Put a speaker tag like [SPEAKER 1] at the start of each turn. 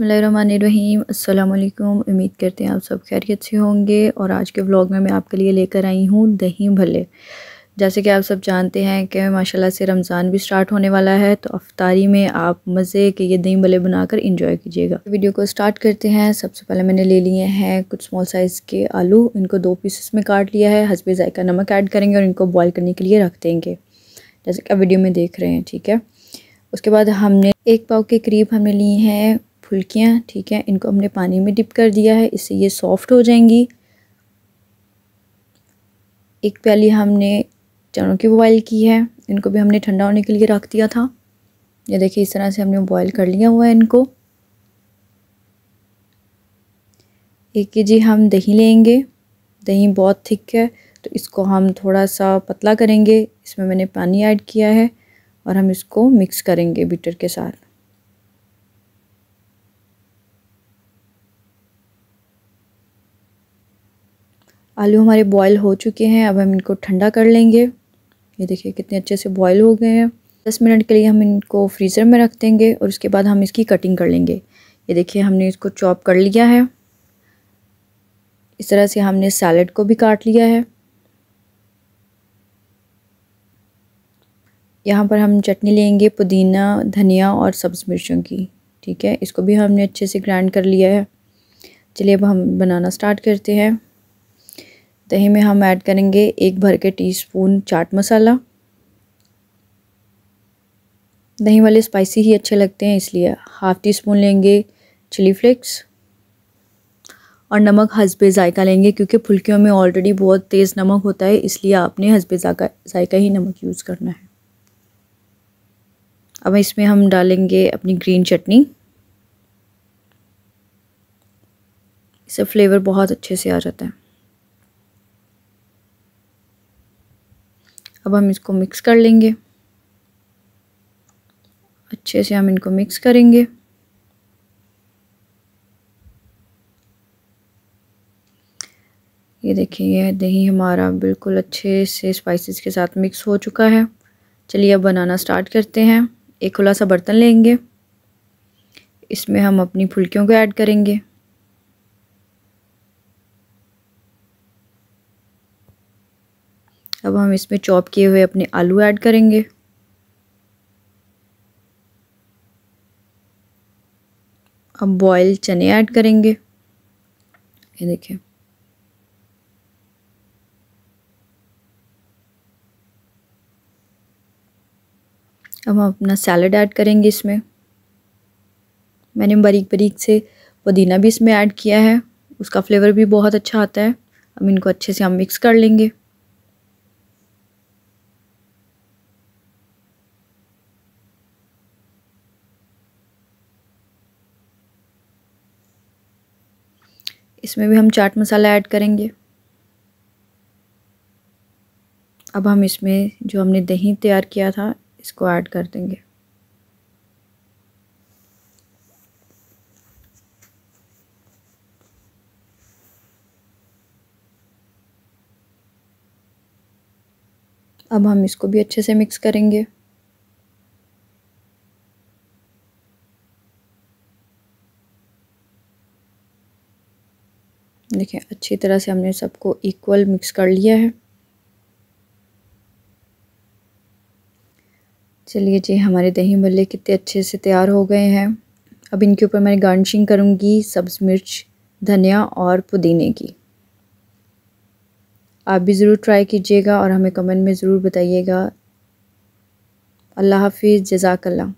[SPEAKER 1] बसमीम अल्लाम उम्मीद करते हैं आप सब खैरियत से होंगे और आज के व्लॉग में मैं आपके लिए लेकर आई हूँ दही भले जैसे कि आप सब जानते हैं कि माशाल्लाह से रमज़ान भी स्टार्ट होने वाला है तो अफ्तारी में आप मज़े के ये दही भले बनाकर इंजॉय कीजिएगा तो वीडियो को स्टार्ट करते हैं सबसे पहले मैंने ले लिए हैं कुछ स्मॉल साइज़ के आलू इनको दो पीसेस में काट लिया है हसबे जायका नमक ऐड करेंगे और इनको बॉयल करने के लिए रख देंगे जैसे कि आप वीडियो में देख रहे हैं ठीक है उसके बाद हमने एक पाव के करीब हमने लिए हैं फुल्कियाँ ठीक है इनको हमने पानी में डिप कर दिया है इससे ये सॉफ्ट हो जाएंगी एक प्याली हमने चनों की बॉयल की है इनको भी हमने ठंडा होने के लिए रख दिया था ये देखिए इस तरह से हमने बॉयल कर लिया हुआ है इनको एक के जी हम दही लेंगे दही बहुत थिक है तो इसको हम थोड़ा सा पतला करेंगे इसमें मैंने पानी ऐड किया है और हम इसको मिक्स करेंगे बीटर के साथ आलू हमारे बॉयल हो चुके हैं अब हम इनको ठंडा कर लेंगे ये देखिए कितने अच्छे से बॉयल हो गए हैं दस मिनट के लिए हम इनको फ्रीज़र में रख देंगे और उसके बाद हम इसकी कटिंग कर लेंगे ये देखिए हमने इसको चॉप कर लिया है इस तरह से हमने सैलड को भी काट लिया है यहाँ पर हम चटनी लेंगे पुदीना धनिया और सब्ज़ मिर्चों की ठीक है इसको भी हमने अच्छे से ग्राइंड कर लिया है चलिए अब हम बनाना स्टार्ट करते हैं दही में हम ऐड करेंगे एक भर के टीस्पून चाट मसाला दही वाले स्पाइसी ही अच्छे लगते हैं इसलिए हाफ़ टी स्पून लेंगे चिली फ्लेक्स और नमक हसबे ज़ायका लेंगे क्योंकि फुल्कियों में ऑलरेडी बहुत तेज़ नमक होता है इसलिए आपने हसबे ज़ायका ही नमक यूज़ करना है अब इसमें हम डालेंगे अपनी ग्रीन चटनी इससे फ्लेवर बहुत अच्छे से आ जाता है अब हम इसको मिक्स कर लेंगे अच्छे से हम इनको मिक्स करेंगे ये देखिए यह दही हमारा बिल्कुल अच्छे से स्पाइसेस के साथ मिक्स हो चुका है चलिए अब बनाना स्टार्ट करते हैं एक खुला सा बर्तन लेंगे इसमें हम अपनी फुल्कियों को ऐड करेंगे अब हम इसमें चॉप किए हुए अपने आलू ऐड करेंगे अब बॉयल चने ऐड करेंगे ये देखिए अब हम अपना सैलड ऐड करेंगे इसमें मैंने बारीक बारीक से पुदीना भी इसमें ऐड किया है उसका फ्लेवर भी बहुत अच्छा आता है अब इनको अच्छे से हम मिक्स कर लेंगे इसमें भी हम चाट मसाला ऐड करेंगे अब हम इसमें जो हमने दही तैयार किया था इसको ऐड कर देंगे अब हम इसको भी अच्छे से मिक्स करेंगे देखिए अच्छी तरह से हमने सबको इक्वल मिक्स कर लिया है चलिए जी हमारे दही भल्ले कितने अच्छे से तैयार हो गए हैं अब इनके ऊपर मैं गार्निशिंग करूँगी सब्ज़ मिर्च धनिया और पुदीने की आप भी ज़रूर ट्राई कीजिएगा और हमें कमेंट में ज़रूर बताइएगा अल्लाह हाफिज़ जजाकल्ला